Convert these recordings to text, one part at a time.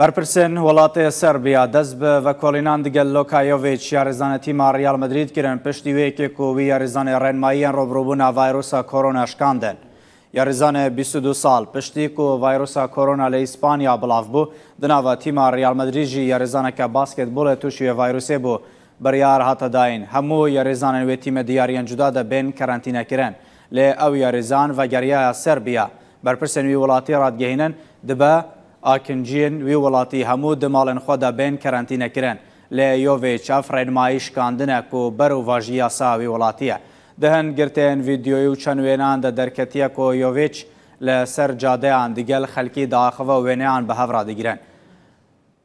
بەرپرسن وڵاتی سربیا دەست بە بە کۆلینان دگەل لۆکایۆڤچ یاریزانەتی ماریال مدرید کرن پشتی وەیەکێک کۆوی یاریزانانی ڕێنماییان ڕۆبرووبوونا ڤایرۆسا کۆرۆناشکاندن. یاریزانە 22 سال پشتی و ڤایرۆسا کۆرۆنا لە ئیسپانیا بڵاو بوو دناوە تیما ریالمەدرریژی یاریزانەکە باسکت بڵێ تووشێ ڤایرۆسێ بوو بڕیار هاتەداین هەموو یاریزانە وێتیمە دیاریان جودا دەبێن کەرانتینەکردن لێ ئەو یاریزان ڤگەریایە سربیا بەرپرسنوی وڵاتی ڕادگەهێنن دبە ئاکنجیین وی وڵاتی هەموو دماڵێن خۆدا بێن کەرانتینەکردن لێ یۆڤێ چاف ڕێنماییشکاندنە و بەر و ڤژی یاساوی وڵاتیە دەهن گرتێن ویددیۆی و چەند وێنان دە دەرکەتیە کۆ یۆڤچ لە سەر جادەیان دیگەل خەلکی داخەوە وێنەیان بە هەڤرا دیگرن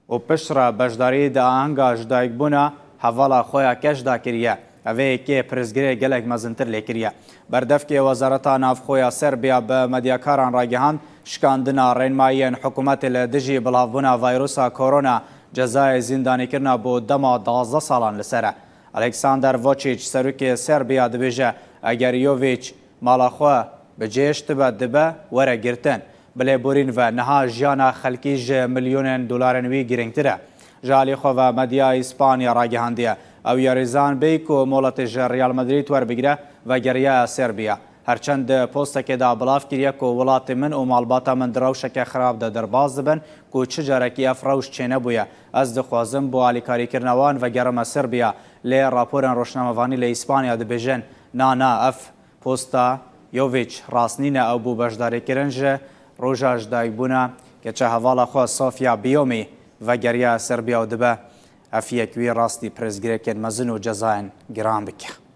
و پشرە بەشداری داهنگاش دایکبووە هەواڵا خۆیان کەشدا کردە. ئەوەیەکێ پرزگرێ گەلێک مەزنتر لێکرە. بەردەفکی وەزارەتا نافخۆیە سربیا بە مەدیاکاران ڕاگەهاند شکاندنا ماین حکومت لە دژی بڵاوبوونا ڤایرۆسا کۆرۆنا جەزای زیندانیکردنا بۆ دەما دازده سالان لسره. الکساندر ووچیچ سروک سربیا دەبێژە ئەگەریۆڤچ ماڵاخوا دبه وره گرتن. وەرەگرتن. بله بورین و نەها ژیانە خەلکی ژ میلیۆنن دلارەنوی گرنگترە. ژالی مدیا اسپانیا را ڕاگەهاندە او یاریزان بیک و ریال مدریت ور بگیره و گریه سربیا. هرچند پۆستێکێ دا بڵاف کریە کۆ وڵاتی من و ماڵباتا من دراوشەکە خراپدا دەرباز بن کو چ جارێکی ئەفرەوش چێنە بووە ئەس دخوازم بۆ علیکاریکردنەوان و گەرممە سربیا لێ راپۆرن ڕۆشنامەوانی لە ئیسپانیا دەبێژن نانا ئەف پۆستا یۆڤچ ڕاستنینە ئەو بوو بەشدارێکردنژە ڕۆژاش دایکبووە کەچە هەواڵە خۆ سۆفیا بیۆمی ڤگەریا سربیا و دبە ئەفیەکوی ڕاستی پرزگرێکێن مەزن و جەزایەن گران بکە.